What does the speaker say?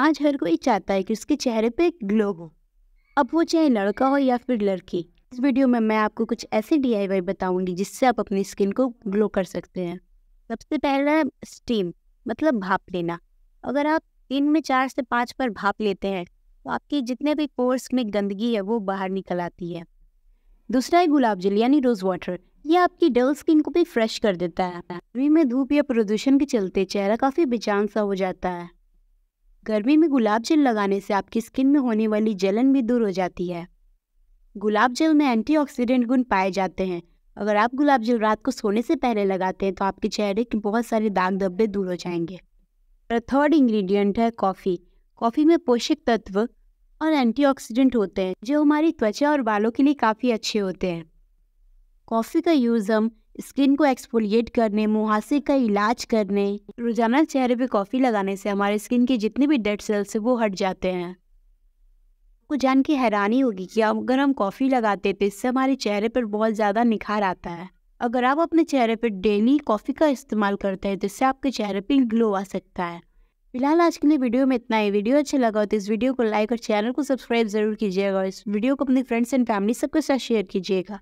आज हर कोई चाहता है कि उसके चेहरे पे ग्लो हो अब वो चाहे लड़का हो या फिर लड़की इस वीडियो में मैं आपको कुछ ऐसे डी बताऊंगी जिससे आप अपनी स्किन को ग्लो कर सकते हैं सबसे पहला है स्टीम मतलब भाप लेना अगर आप दिन में चार से पाँच बार भाप लेते हैं तो आपके जितने भी पोर्स में गंदगी है वो बाहर निकल आती है दूसरा है गुलाब जल यानी रोज़ वाटर ये आपकी डल स्किन को भी फ्रेश कर देता है गर्मी में धूप या प्रदूषण के चलते चेहरा काफ़ी बेचान सा हो जाता है गर्मी में गुलाब जल लगाने से आपकी स्किन में होने वाली जलन भी दूर हो जाती है गुलाब जल में एंटीऑक्सीडेंट गुण पाए जाते हैं अगर आप गुलाब जल रात को सोने से पहले लगाते हैं तो आपके चेहरे के बहुत सारे दाग धब्बे दूर हो जाएंगे और थर्ड इंग्रेडिएंट है कॉफ़ी कॉफ़ी में पोषक तत्व और एंटीऑक्सीडेंट होते हैं जो हमारी त्वचा और बालों के लिए काफ़ी अच्छे होते हैं कॉफ़ी का यूज़ हम स्किन को एक्सफोलिएट करने मुहासे का इलाज करने रोजाना चेहरे पे कॉफ़ी लगाने से हमारे स्किन के जितने भी डेड सेल्स हैं वो हट जाते हैं आपको जान के हैरानी होगी कि अगर हम कॉफ़ी लगाते तो इससे हमारे चेहरे पर बहुत ज़्यादा निखार आता है अगर आप अपने चेहरे पर डेली कॉफ़ी का इस्तेमाल करते हैं तो इससे आपके चेहरे पर ग्लो आ सकता है फिलहाल आज के लिए वीडियो में इतना ही वीडियो अच्छा लगा हो तो इस वीडियो को लाइक और चैनल को सब्सक्राइब जरूर कीजिएगा और इस वीडियो को अपने फ्रेंड्स एंड फैमिली सबके साथ शेयर कीजिएगा